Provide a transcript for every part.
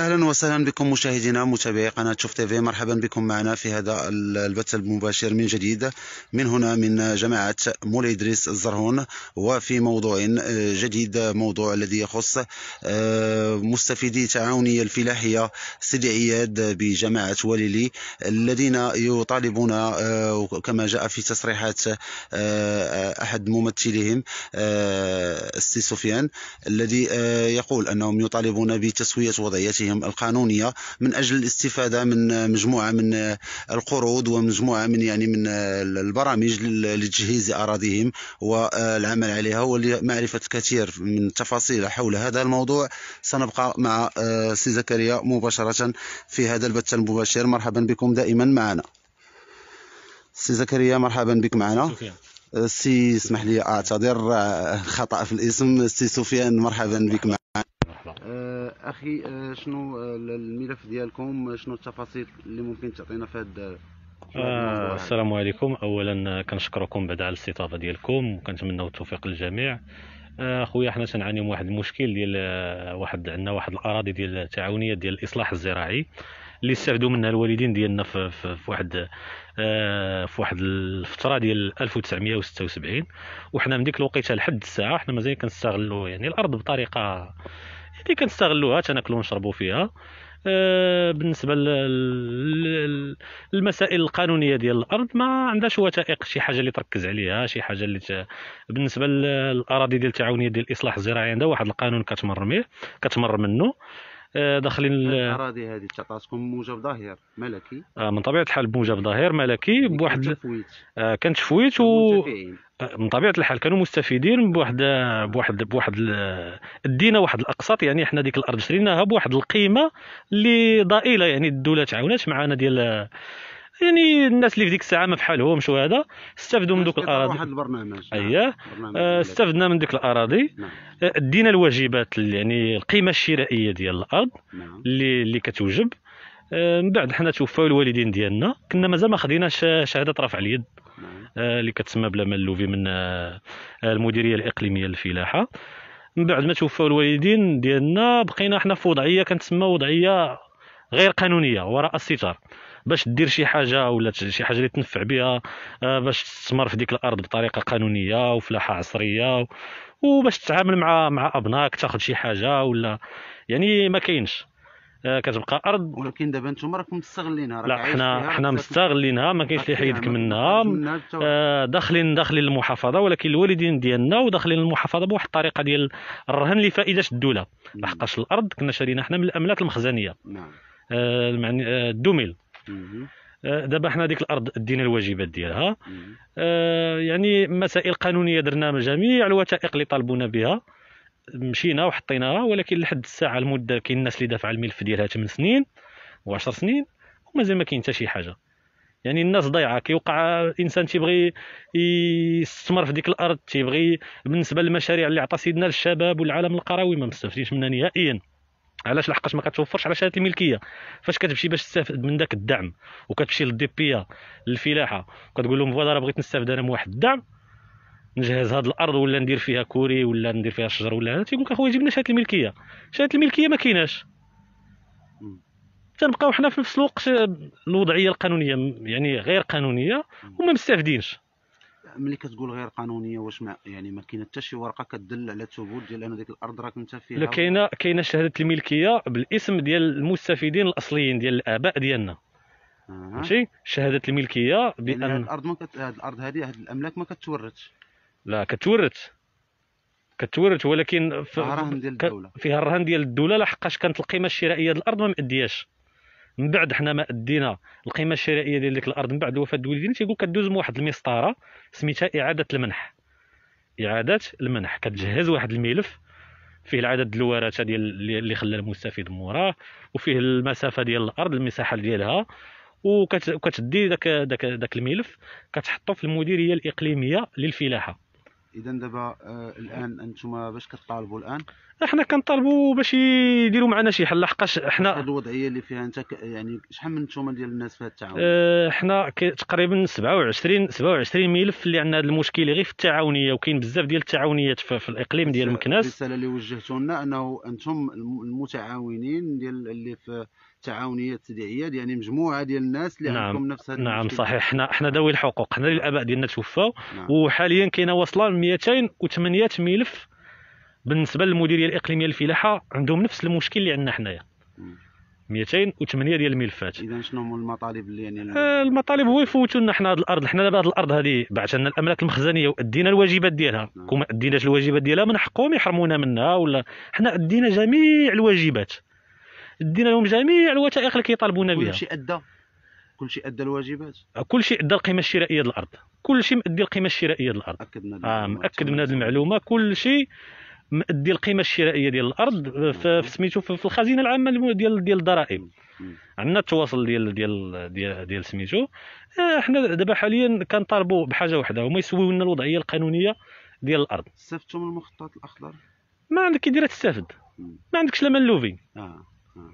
اهلا وسهلا بكم مشاهدينا متابعي قناه شوف تيفي مرحبا بكم معنا في هذا البث المباشر من جديد من هنا من جماعه مولاي ادريس الزرهون وفي موضوع جديد موضوع الذي يخص آه، مستفيدي تعاونيه الفلاحيه سيدي عياد بجماعه وليلي الذين يطالبون آه، كما جاء في تصريحات آه، احد ممثليهم السي سفيان الذي يقول انهم يطالبون بتسويه وضعيتهم حقوقهم القانونيه من اجل الاستفاده من مجموعه من القروض ومجموعه من يعني من البرامج لتجهيز اراضيهم والعمل عليها ولمعرفه الكثير من التفاصيل حول هذا الموضوع سنبقى مع سي زكريا مباشره في هذا البث المباشر مرحبا بكم دائما معنا سي زكريا مرحبا بك معنا سي اسمح لي اعتذر خطا في الاسم سي سفيان مرحبا بك معنا مرحبا أه، اخي أه، شنو أه، الملف ديالكم شنو التفاصيل اللي ممكن تعطينا في هذا يعني؟ آه السلام عليكم اولا كنشكركم بعد على الاستضافه ديالكم وكنتمنوا التوفيق للجميع اخويا حنا تنعانيو واحد المشكل ديال واحد عندنا واحد الاراضي ديال التعاونيه ديال الاصلاح الزراعي اللي استفدوا منها الوالدين ديالنا في, في, في واحد آه في واحد الفتره ديال 1976 وحنا من ديك الوقيته لحد الساعه حنا مازال كنستغلوا يعني الارض بطريقه اللي كنستغلوها تناكلو ونشربو فيها آه، بالنسبه للمسائل القانونيه ديال الارض ما عندهاش وثائق شي حاجه اللي تركز عليها شي حاجه اللي ت... بالنسبه للاراضي ديال التعاونيه ديال الاصلاح الزراعي عندها واحد القانون كتمر منه كتمر منه آه، داخلين الاراضي هذه تعطاتكم موجب ظاهر ملكي آه، من طبيعه الحال بموجب ظاهر ملكي يعني بواحد كانت تفويت آه، كان تفويت و من طبيعه الحال كانوا مستفيدين بواحد بواحد بواحد ادينا واحد الاقساط يعني حنا ديك الارض شريناها بواحد القيمه اللي ضئيله يعني الدوله تعاونت معنا ديال يعني الناس اللي في ديك الساعه ما بحالهمش وهذا استفدوا من دوك الاراضي واحد البرنامج نعم، اييه آه، استفدنا من دوك الاراضي نعم. ادينا آه، الواجبات يعني القيمه الشرائيه ديال الارض نعم. اللي اللي كتوجب آه، من بعد حنا توفاو الوالدين ديالنا كنا مازال ما خديناش شهاده رفع اليد اللي كتسمى بلا اللوفي من المديريه الاقليميه للفلاحه من بعد ما توفاو الوالدين ديالنا بقينا حنا في وضعيه كنتسمى وضعيه غير قانونيه وراء الستار باش دير شي حاجه ولا شي حاجه اللي تنفع بها آه، باش تستثمر في ديك الارض بطريقه قانونيه وفلاحه عصريه وباش تتعامل مع مع ابنائك تاخذ شي حاجه ولا يعني ما كاينش آه، كتبقى ارض ولكن دابا انتم راكم مستغلينها لا حنا حنا مستغلينها ما كاينش اللي يحيدك منها داخلين داخلين المحافظه ولكن الوالدين ديالنا وداخلين المحافظه بواحد الطريقه ديال الرهن لفائده الدوله لحقاش الارض كنا شارينا حنا من الاملاك المخزنيه نعم آه، الدوميل آه، دابا حنا ديك الارض ادينا الواجبات ديالها آه، يعني مسائل قانونيه درنا جميع الوثائق اللي طالبونا بها مشينا وحطيناها ولكن لحد الساعه المده كاين الناس اللي دافعه الملف ديالها 8 سنين و10 سنين ومازال ما كاين حتى شي حاجه يعني الناس ضايعه كيوقع الانسان تيبغي يستثمر في ديك الارض تيبغي بالنسبه للمشاريع اللي عطى سيدنا للشباب والعالم القروي ما مستفدينش منها نهائيا علاش لحقاش ما كتوفرش على شهاده الملكيه فاش كتمشي باش تستافد من داك الدعم وكتمشي للديبيه للفلاحه وكتقول لهم فوالا راه بغيت نستافد انا من واحد الدعم نجهز هاد الارض ولا ندير فيها كوري ولا ندير فيها شجر ولا هذا تيقول لك اخويا جيب لنا شهاده الملكيه شهاده الملكيه ما كايناش تنبقاو حنا في نفس الوقت آه، الوضعيه القانونيه يعني غير قانونيه وما مستافدينش ملي كتقول غير قانونيه واش ما يعني ما كاين حتى شي ورقه كتدل على ثبوت ديال ان ديك الارض راك انت فيها لا كاينه كاينه شهاده الملكيه بالاسم ديال المستفيدين الاصليين ديال الاباء ديالنا ماشي آه. شهاده الملكيه يعني بان يعني هاد الارض ما كت... هاد الارض هذه هاد الاملاك ما كتورثش لا كتورث كتورث ولكن في... الرهن ديال الدوله فيها الرهن ديال الدوله لحقاش كانت القيمه الشرائيه ديال الارض ما مادياش من بعد حنا ما ادينا القيمه الشرائيه ديال ديك الارض من بعد وفاه الوالدين تيقول كدوز من واحد المسطره سميتها اعاده المنح اعاده المنح كتجهز واحد الملف فيه العدد الورثه ديال اللي خلى المستفيد موراه وفيه المسافه ديال الارض المساحه ديالها وكتدي داك داك داك الملف كتحطو في المديريه الاقليميه للفلاحه اذا دابا آه الان انتم باش كطالبوا الان احنا كنطالبوا باش يديروا معنا شي حل لحقاش احنا الوضعيه اللي فيها انت يعني شحال من نتوما ديال الناس في هذا التعاون اه، احنا تقريبا 27 27 ملف اللي عندنا هذا المشكل غير في التعاونيه وكاين بزاف ديال التعاونيات في, في الاقليم ديال مكناس الرساله اللي وجهتوا لنا انه انتم المتعاونين ديال اللي في التعاونيات التدعيات يعني مجموعه ديال الناس اللي نعم. عندكم نفس هذا نعم صحيح حنا حنا ذوي الحقوق حنا الاباء ديالنا توفوا نعم. وحاليا كاينه واصله 208 ملف بالنسبه للمديريه الاقليميه للفلاحه عندهم نفس المشكل اللي عندنا حنايا 208 ديال الملفات اذا شنو هما المطالب اللي يعني آه المطالب هو يفوتوا لنا حنا هذه الارض حنا دابا هذه الارض هذه بعث لنا الاملاك المخزنيه وادينا الواجبات ديالها نعم. كون ما اديناش الواجبات ديالها من حقهم يحرمونا منها ولا حنا ادينا جميع الواجبات ادينا لهم جميع الوثائق اللي كيطالبونا بها كلشي ادى كلشي ادى الواجبات آه، كلشي ادى القيمه الشرائيه ديال الارض كلشي مادي القيمه الشرائيه ديال الارض اكدنا آه متاكد من هذه المعلومه كلشي دي القيمه الشرائيه ديال الارض في سميتو في الخزينه العامه ديال ديال الضرائب عندنا التواصل ديال ديال ديال, ديال سميتو آه، احنا دابا حاليا كنطالبوا بحاجه واحده هما يسويو لنا الوضعيه القانونيه ديال الارض استفدتوا من المخطط الاخضر ما عندك كي داير تستافد ما عندكش لا من لوفي آه.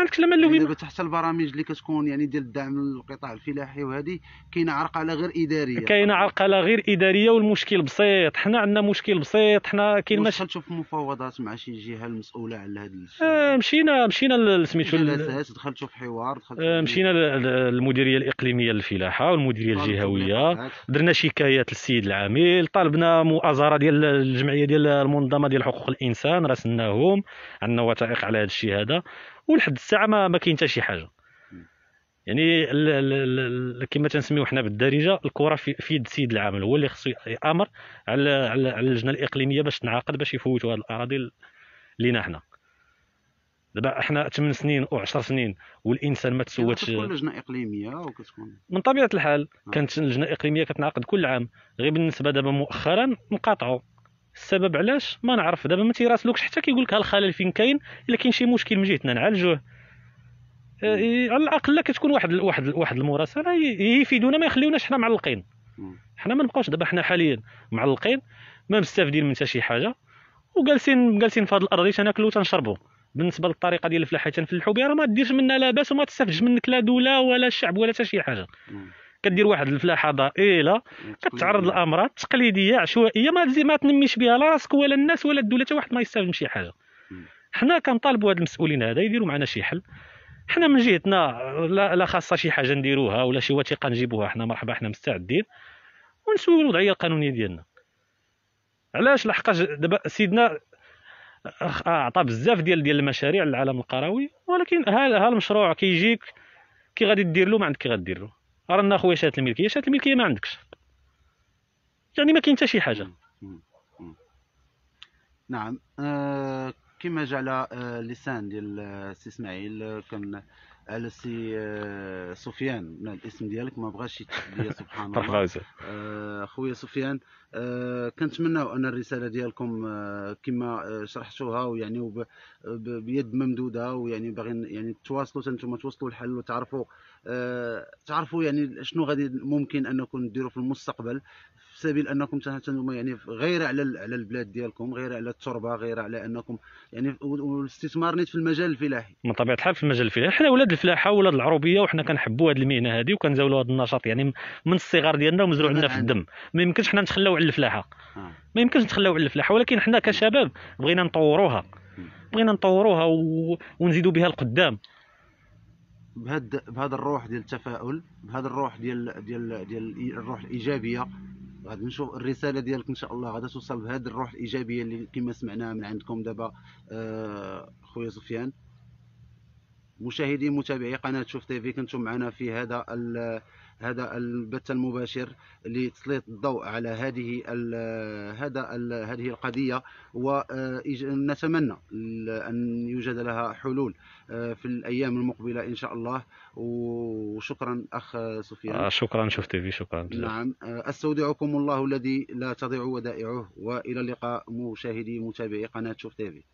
الكلام آه. اللوي يعني دابا تحت البرامج اللي كتكون يعني ديال الدعم للقطاع الفلاحي وهذه كاينه عرقله غير اداريه كاينه عرقله غير اداريه والمشكل بسيط حنا عندنا مشكل بسيط حنا كاين ماشي دخلتوا في مفاوضات مع شي جهه المسؤوله على هذا الشيء آه مشينا مشينا سميتو جلسات دخلتوا في حوار دخلت آه مشينا للمديريه الاقليميه للفلاحه والمديريه الجهويه درنا شكايات للسيد العامل طالبنا مؤازره ديال الجمعيه ديال المنظمه ديال حقوق الانسان راسلناهم عندنا وثائق على هذا الشيء هذا ولحد الساعه ما, ما كاين حتى شي حاجه يعني كما تنسميو حنا بالدارجه الكره في, في يد سيد العامل هو اللي خصو يامر على على اللجنه الاقليميه باش تنعقد باش يفوتوا هذه الاراضي لينا حنا دابا حنا 8 سنين او 10 سنين والانسان ما تسوتش يعني كتكون لجنه اقليميه وكتكون من طبيعه الحال آه. كانت لجنه اقليميه كتنعقد كل عام غير بالنسبه دابا مؤخرا انقطعوا السبب علاش ما نعرف دابا ما تيراسلوكش حتى كيقول لك ها الخلل فين كاين الا كاين شي مشكل من جهتنا نعالجوه أه، إيه، على الاقل كتكون واحد واحد واحد المراسله يفيدونا ما يخليوناش حنا معلقين حنا ما نبقاوش دابا حنا حاليا معلقين ما مستافدين من حتى شي حاجه وجالسين جالسين في هذه الارض تناكلوا وتنشربوا بالنسبه للطريقه ديال الفلاحه تنفلحوا بها راه ما ديرش منها لا باس وما تستافدش منك لا دوله ولا الشعب ولا حتى شي حاجه مم. كدير واحد الفلاحه ضئيله كتعرض لامراض تقليديه عشوائيه ما ما تنميش بها لا راسك ولا الناس ولا الدوله حتى واحد ما يستافد من شي حاجه حنا كنطالبوا هاد المسؤولين هذا يديروا معنا شي حل حنا من جهتنا لا, لا خاصه شي حاجه نديروها ولا شي وثيقه نجيبوها حنا مرحبا حنا مستعدين ونسولوا الوضعيه القانونيه ديالنا علاش لحقاش دابا سيدنا عطى بزاف ديال ديال المشاريع للعالم القروي ولكن ها المشروع كيجيك كي غادي دير له ما عندك كي غادير له رانا خويا شات الملكيه شات الملكيه ما عندكش يعني ما كاين حتى شي حاجه نعم آه كما جا على اللسان آه، ديال السي آه، اسماعيل آه، كان على السي سفيان من الاسم ديالك ما بغاش يتحدى سبحان الله خويا سفيان كنتمناو ان الرساله ديالكم كما شرحتوها ويعني بيد ممدوده ويعني باغيين يعني تواصلوا انتم توصلوا الحل وتعرفوا تعرفوا يعني شنو غادي ممكن انكم ديروا في المستقبل في سبيل انكم تنتموا يعني غير على على البلاد ديالكم غير على التربه غير على انكم يعني والاستثمار نيت في المجال الفلاحي من طبيعه الحال في المجال الفلاحي حنا ولاد الفلاحه ولاد العروبيه وحنا كنحبوا هذه المهنه هذه وكنزاولوا هذا النشاط يعني من الصغار ديالنا ومزروع لنا في الدم ما يمكنش حنا نتخلاو على الفلاحه آه. ما يمكنش نتخلاو على الفلاحه ولكن حنا كشباب بغينا نطوروها بغينا نطوروها و... ونزيدوا بها القدام بهذا بهذا الروح ديال التفاؤل بهذا الروح ديال ديال ديال الروح الايجابيه غادي نشوف الرساله ديالك ان شاء الله غادي توصل بهذه الروح الايجابيه اللي كما سمعناها من عندكم دابا آه، خويا سفيان مشاهدي متابعي قناه شوف تيفي كنتم معنا في هذا هذا البث المباشر لتسليط الضوء على هذه هذا هذه القضيه ونتمنى ان يوجد لها حلول آه، في الايام المقبله ان شاء الله وشكرا اخ سفيان آه، شكرا شوف تي في شكرا نعم آه، استودعكم الله الذي لا تضيع ودائعه والى اللقاء مشاهدي متابعي قناه شوف تي في